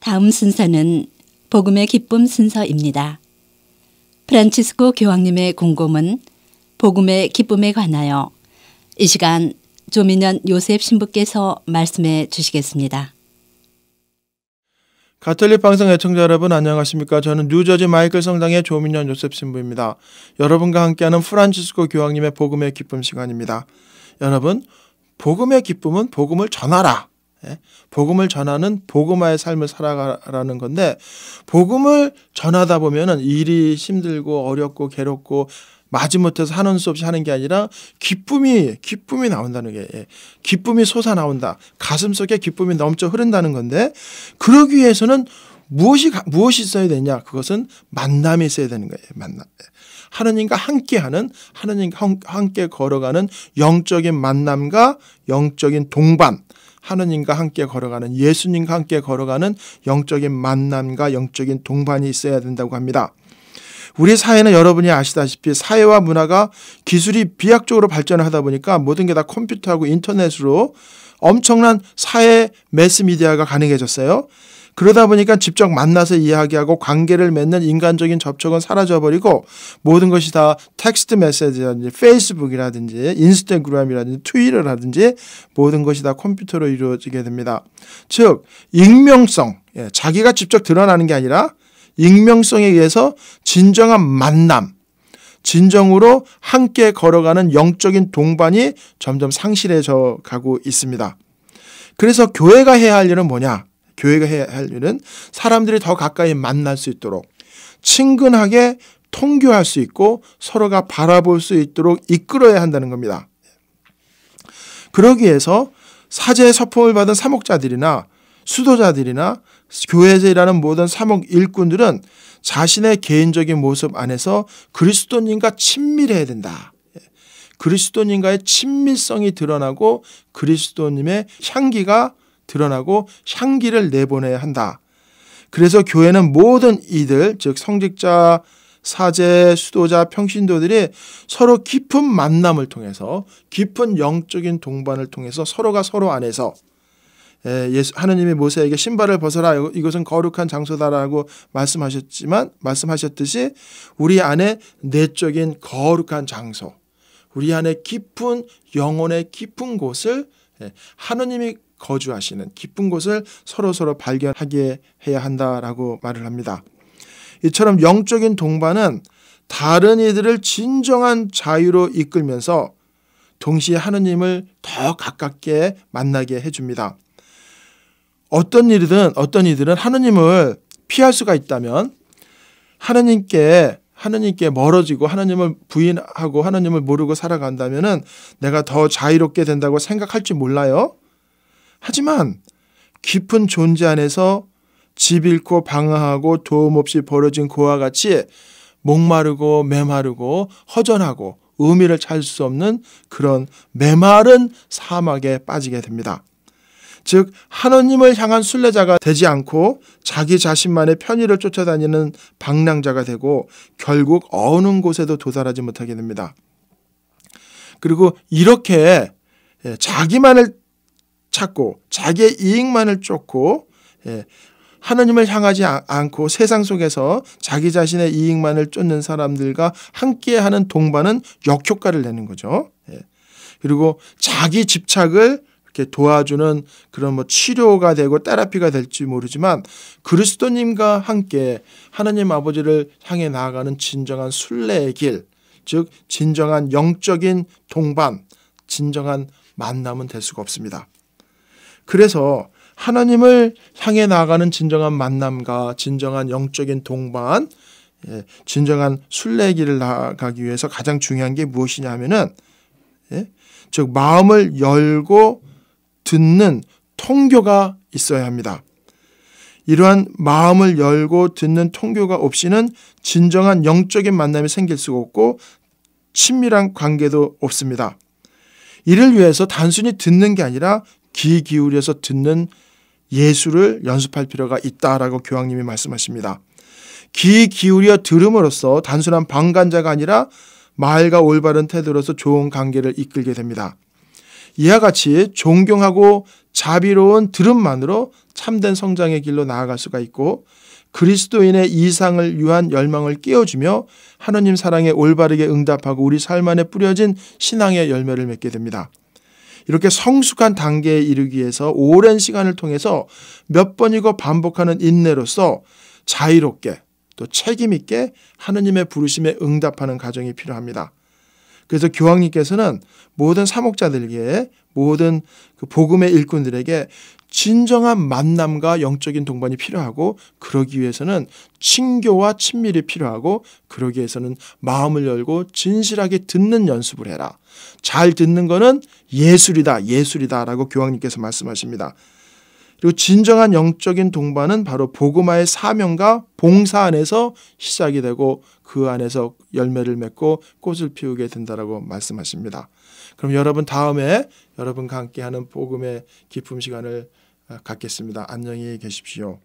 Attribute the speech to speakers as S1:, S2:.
S1: 다음 순서는 복음의 기쁨 순서입니다. 프란치스코 교황님의 공고문 복음의 기쁨에 관하여 이 시간 조민현 요셉 신부께서 말씀해 주시겠습니다. 가톨릭 방송 애청자 여러분 안녕하십니까? 저는 뉴저지 마이클 성당의 조민현 요셉 신부입니다. 여러분과 함께하는 프란치스코 교황님의 복음의 기쁨 시간입니다. 여러분, 복음의 기쁨은 복음을 전하라 예? 복음을 전하는 복음화의 삶을 살아가라는 건데 복음을 전하다 보면은 일이 힘들고 어렵고 괴롭고 마지못해서 하는 수 없이 하는 게 아니라 기쁨이 기쁨이 나온다는 게 예. 기쁨이 솟아 나온다 가슴 속에 기쁨이 넘쳐 흐른다는 건데 그러기 위해서는 무엇이 무엇이 있어야 되냐 그것은 만남이 있어야 되는 거예요 만남 예. 하느님과 함께하는 하느님과 함께 걸어가는 영적인 만남과 영적인 동반 하느님과 함께 걸어가는 예수님과 함께 걸어가는 영적인 만남과 영적인 동반이 있어야 된다고 합니다. 우리 사회는 여러분이 아시다시피 사회와 문화가 기술이 비약적으로 발전을 하다 보니까 모든 게 다 컴퓨터하고 인터넷으로 엄청난 사회 매스미디어가 가능해졌어요. 그러다 보니까 직접 만나서 이야기하고 관계를 맺는 인간적인 접촉은 사라져버리고 모든 것이 다 텍스트 메시지라든지 페이스북이라든지 인스타그램이라든지 트위터라든지 모든 것이 다 컴퓨터로 이루어지게 됩니다. 즉 익명성, 예, 자기가 직접 드러나는 게 아니라 익명성에 의해서 진정한 만남, 진정으로 함께 걸어가는 영적인 동반이 점점 상실해져 가고 있습니다. 그래서 교회가 해야 할 일은 뭐냐? 교회가 해야 할 일은 사람들이 더 가까이 만날 수 있도록 친근하게 통교할 수 있고 서로가 바라볼 수 있도록 이끌어야 한다는 겁니다. 그러기 위해서 사제의 서품을 받은 사목자들이나 수도자들이나 교회에서 일하는 모든 사목 일꾼들은 자신의 개인적인 모습 안에서 그리스도님과 친밀해야 된다. 그리스도님과의 친밀성이 드러나고 그리스도님의 향기가 드러나고 향기를 내보내야 한다. 그래서 교회는 모든 이들, 즉 성직자, 사제, 수도자, 평신도들이 서로 깊은 만남을 통해서 깊은 영적인 동반을 통해서 서로가 서로 안에서 예, 예수, 하느님이 모세에게 신발을 벗어라 이것은 거룩한 장소다라고 말씀하셨지만 말씀하셨듯이 우리 안에 내적인 거룩한 장소 우리 안에 깊은 영혼의 깊은 곳을 예, 하느님이 거주하시는 기쁜 곳을 서로 서로 발견하게 해야 한다라고 말을 합니다. 이처럼 영적인 동반은 다른 이들을 진정한 자유로 이끌면서 동시에 하느님을 더 가깝게 만나게 해줍니다. 어떤 일이든 어떤 이들은 하느님을 피할 수가 있다면 하느님께 하느님께 멀어지고 하느님을 부인하고 하느님을 모르고 살아간다면 내가 더 자유롭게 된다고 생각할지 몰라요. 하지만 깊은 존재 안에서 집 잃고 방황하고 도움 없이 벌어진 고와 같이 목마르고 메마르고 허전하고 의미를 찾을 수 없는 그런 메마른 사막에 빠지게 됩니다. 즉 하나님을 향한 순례자가 되지 않고 자기 자신만의 편의를 쫓아다니는 방랑자가 되고 결국 어느 곳에도 도달하지 못하게 됩니다. 그리고 이렇게 예, 자기만을 찾고 자기의 이익만을 쫓고 예, 하나님을 향하지 아, 않고 세상 속에서 자기 자신의 이익만을 쫓는 사람들과 함께하는 동반은 역효과를 내는 거죠. 예. 그리고 자기 집착을 이렇게 도와주는 그런 뭐 치료가 되고 테라피가 될지 모르지만 그리스도님과 함께 하나님 아버지를 향해 나아가는 진정한 순례의 길, 즉 진정한 영적인 동반, 진정한 만남은 될 수가 없습니다. 그래서 하나님을 향해 나가는 진정한 만남과 진정한 영적인 동반, 예, 진정한 순례길을 나가기 위해서 가장 중요한 게 무엇이냐면은 하 예, 즉 마음을 열고 듣는 통교가 있어야 합니다. 이러한 마음을 열고 듣는 통교가 없이는 진정한 영적인 만남이 생길 수가 없고 친밀한 관계도 없습니다. 이를 위해서 단순히 듣는 게 아니라 귀 기울여서 듣는 예수를 연습할 필요가 있다라고 교황님이 말씀하십니다. 귀 기울여 들음으로써 단순한 방관자가 아니라 말과 올바른 태도로서 좋은 관계를 이끌게 됩니다. 이와 같이 존경하고 자비로운 들음만으로 참된 성장의 길로 나아갈 수가 있고 그리스도인의 이상을 위한 열망을 깨워주며 하느님 사랑에 올바르게 응답하고 우리 삶 안에 뿌려진 신앙의 열매를 맺게 됩니다. 이렇게 성숙한 단계에 이르기 위해서 오랜 시간을 통해서 몇 번이고 반복하는 인내로서 자유롭게 또 책임 있게 하느님의 부르심에 응답하는 과정이 필요합니다. 그래서 교황님께서는 모든 사목자들에게 모든 그 복음의 일꾼들에게 진정한 만남과 영적인 동반이 필요하고 그러기 위해서는 친교와 친밀이 필요하고 그러기 위해서는 마음을 열고 진실하게 듣는 연습을 해라. 잘 듣는 거는 예술이다. 예술이다라고 교황님께서 말씀하십니다. 그리고 진정한 영적인 동반은 바로 복음마의 사명과 봉사 안에서 시작이 되고 그 안에서 열매를 맺고 꽃을 피우게 된다라고 말씀하십니다. 그럼 여러분 다음에 여러분과 함께하는 복음의 기쁨 시간을 갖겠습니다. 안녕히 계십시오.